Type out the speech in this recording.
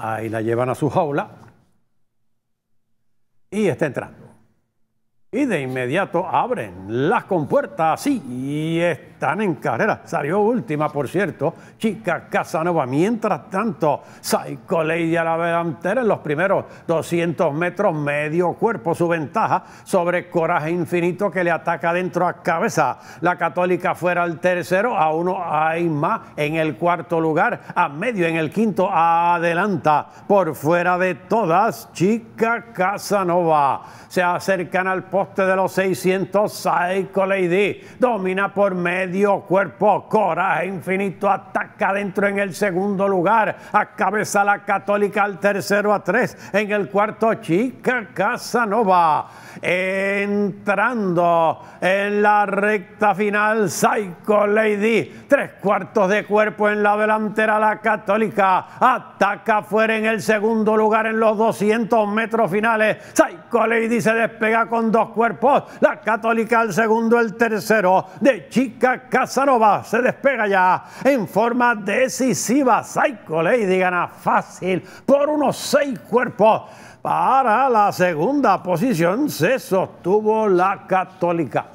Ahí la llevan a su jaula y está entrando y de inmediato abren las compuertas Sí, y están en carrera. Salió última, por cierto, Chica Casanova. Mientras tanto, Psycho Lady a la delantera en los primeros 200 metros, medio cuerpo, su ventaja sobre Coraje Infinito que le ataca dentro a cabeza. La Católica fuera al tercero, a uno hay más en el cuarto lugar, a medio en el quinto, adelanta por fuera de todas Chica Casanova. Se acercan al coste de los 600, Psycho Lady domina por medio cuerpo, coraje infinito, ataca dentro en el segundo lugar, acabeza la católica al tercero a tres, en el cuarto Chica Casanova, entrando en la recta final, Psycho Lady, tres cuartos de cuerpo en la delantera, la católica, ataca fuera en el segundo lugar en los 200 metros finales, Psycho Lady se despega con dos cuerpos. La Católica el segundo, el tercero de Chica Casanova se despega ya en forma decisiva. Psycho Lady gana fácil por unos seis cuerpos. Para la segunda posición se sostuvo la Católica.